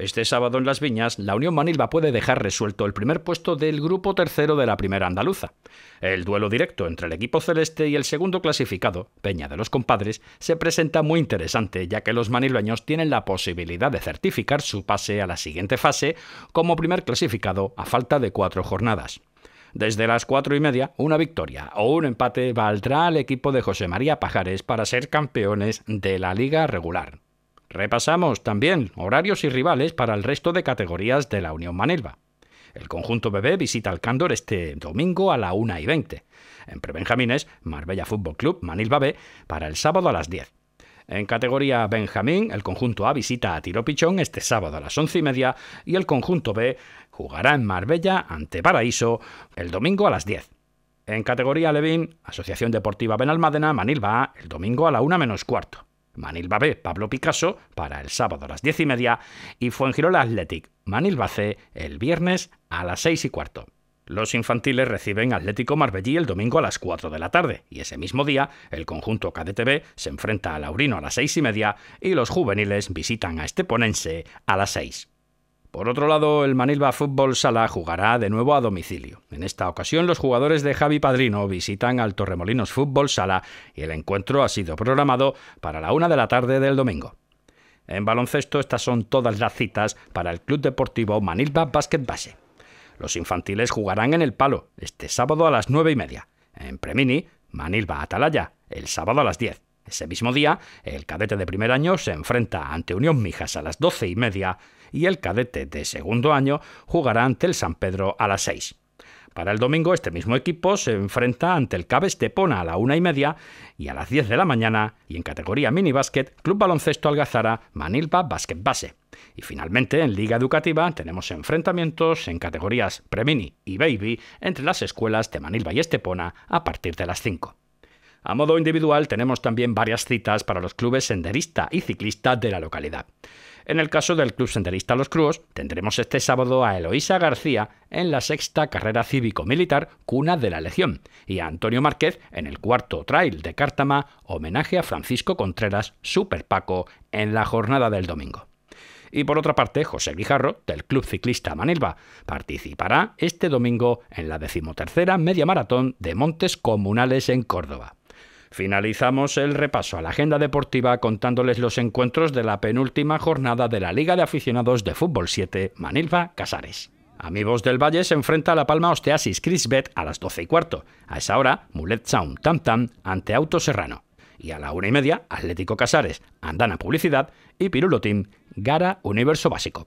Este sábado en Las Viñas, la Unión Manilva puede dejar resuelto el primer puesto del grupo tercero de la primera andaluza. El duelo directo entre el equipo celeste y el segundo clasificado, Peña de los Compadres, se presenta muy interesante, ya que los manilveños tienen la posibilidad de certificar su pase a la siguiente fase como primer clasificado a falta de cuatro jornadas. Desde las cuatro y media, una victoria o un empate valdrá al equipo de José María Pajares para ser campeones de la liga regular. Repasamos también horarios y rivales para el resto de categorías de la Unión Manilva. El conjunto bebé visita al Cándor este domingo a la 1 y 20. En Prebenjamines, Marbella Fútbol Club Manilva B para el sábado a las 10. En categoría Benjamín, el conjunto A visita a Tiro Pichón este sábado a las 11 y media y el conjunto B jugará en Marbella ante Paraíso el domingo a las 10. En categoría Levín, Asociación Deportiva Benalmádena, Manilva A, el domingo a la 1 menos cuarto. Manil Pablo Picasso para el sábado a las diez y media y Fuengirola Athletic, Manil el viernes a las seis y cuarto. Los infantiles reciben Atlético Marbellí el domingo a las 4 de la tarde y ese mismo día el conjunto KDTV se enfrenta a Laurino a las 6 y media y los juveniles visitan a Esteponense a las 6. Por otro lado, el Manilva Fútbol Sala jugará de nuevo a domicilio. En esta ocasión, los jugadores de Javi Padrino visitan al Torremolinos Fútbol Sala y el encuentro ha sido programado para la una de la tarde del domingo. En baloncesto, estas son todas las citas para el Club Deportivo Manilva Basket Base. Los infantiles jugarán en el Palo este sábado a las nueve y media. En Premini, Manilva Atalaya, el sábado a las 10. Ese mismo día, el cadete de primer año se enfrenta ante Unión Mijas a las doce y media y el cadete de segundo año jugará ante el San Pedro a las seis. Para el domingo, este mismo equipo se enfrenta ante el Cabe Estepona a la una y media y a las diez de la mañana, y en categoría mini básquet, Club Baloncesto Algazara, Manilva Basket Base. Y finalmente, en Liga Educativa, tenemos enfrentamientos en categorías Premini y Baby entre las escuelas de Manilva y Estepona a partir de las 5. A modo individual tenemos también varias citas para los clubes senderista y ciclista de la localidad. En el caso del Club Senderista Los Cruos tendremos este sábado a Eloísa García en la sexta carrera cívico-militar Cuna de la Legión y a Antonio Márquez en el cuarto trail de Cártama, homenaje a Francisco Contreras, Super Paco, en la jornada del domingo. Y por otra parte, José Guijarro, del Club Ciclista Manilva, participará este domingo en la decimotercera media maratón de Montes Comunales en Córdoba. Finalizamos el repaso a la agenda deportiva contándoles los encuentros de la penúltima jornada de la Liga de Aficionados de Fútbol 7 Manilva Casares. Amigos del Valle se enfrenta a La Palma Osteasis Crisbet a las 12 y cuarto. A esa hora, Mulet Sound Tam Tam ante Autoserrano. Y a la una y media, Atlético Casares, Andana Publicidad y Pirulo Gara Universo Básico.